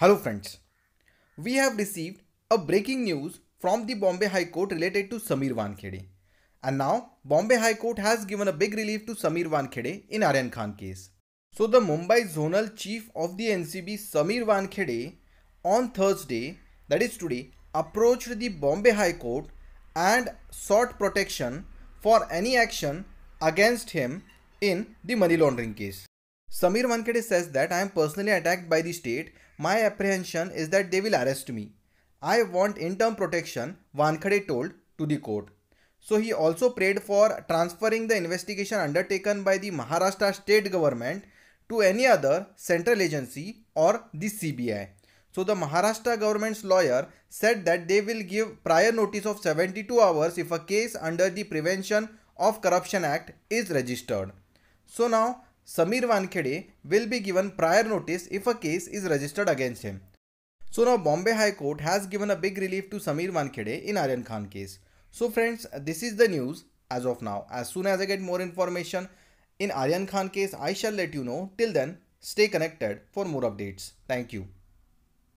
Hello friends, we have received a breaking news from the Bombay High Court related to Samir Wankhede. And now Bombay High Court has given a big relief to Samir Wankhede in Aryan Khan case. So the Mumbai Zonal Chief of the NCB Samir Wankhede on Thursday, that is today, approached the Bombay High Court and sought protection for any action against him in the money laundering case. Samir Vankade says that I am personally attacked by the state. My apprehension is that they will arrest me. I want interim protection, Vankade told to the court. So he also prayed for transferring the investigation undertaken by the Maharashtra state government to any other central agency or the CBI. So the Maharashtra government's lawyer said that they will give prior notice of 72 hours if a case under the Prevention of Corruption Act is registered. So now Samir Vankhede will be given prior notice if a case is registered against him. So now Bombay High Court has given a big relief to Samir Vankhede in Aryan Khan case. So friends, this is the news as of now. As soon as I get more information in Aryan Khan case, I shall let you know. Till then, stay connected for more updates. Thank you.